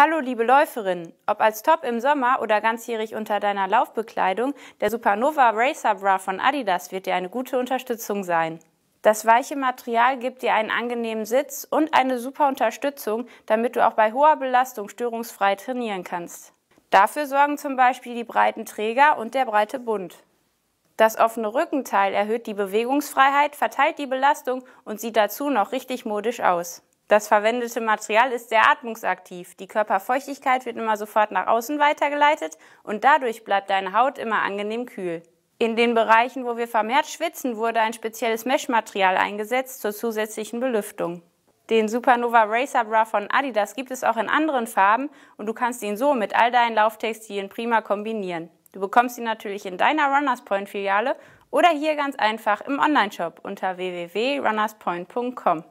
Hallo liebe Läuferin, ob als Top im Sommer oder ganzjährig unter deiner Laufbekleidung, der Supernova Racer Bra von Adidas wird dir eine gute Unterstützung sein. Das weiche Material gibt dir einen angenehmen Sitz und eine super Unterstützung, damit du auch bei hoher Belastung störungsfrei trainieren kannst. Dafür sorgen zum Beispiel die breiten Träger und der breite Bund. Das offene Rückenteil erhöht die Bewegungsfreiheit, verteilt die Belastung und sieht dazu noch richtig modisch aus. Das verwendete Material ist sehr atmungsaktiv. Die Körperfeuchtigkeit wird immer sofort nach außen weitergeleitet und dadurch bleibt deine Haut immer angenehm kühl. In den Bereichen, wo wir vermehrt schwitzen, wurde ein spezielles Meshmaterial eingesetzt zur zusätzlichen Belüftung. Den Supernova Racer Bra von Adidas gibt es auch in anderen Farben und du kannst ihn so mit all deinen Lauftextilien prima kombinieren. Du bekommst ihn natürlich in deiner Runners Point Filiale oder hier ganz einfach im Onlineshop unter www.runnerspoint.com.